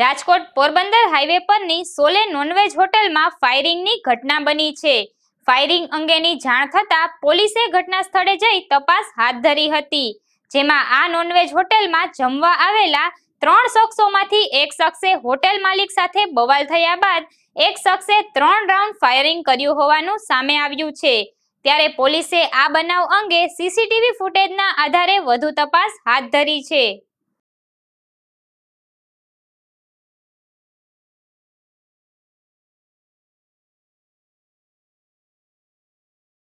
Rajkot Porbandar highway પરની સોલે non veg હોટેલમાં ફાયરિંગની ઘટના બની છે ફાયરિંગ અંગેની જાણ થતાં પોલીસે ઘટના સ્થળે જઈ તપાસ હાથ ધરી હતી જેમાં આ નોનવેજ હોટેલમાં જમવા આવેલા ત્રણ શખ્સોમાંથી એક શખ્સે હોટેલ માલિક સાથે બવાલ થયા બાદ એક શખ્સે ત્રણ રાઉન્ડ ફાયરિંગ કર્યું હોવાનું સામે આવ્યું છે ત્યારે પોલીસે આ બનાવ અંગે સીસીટીવી ફૂટેજના આધારે વધુ તપાસ હાથ ધરી છે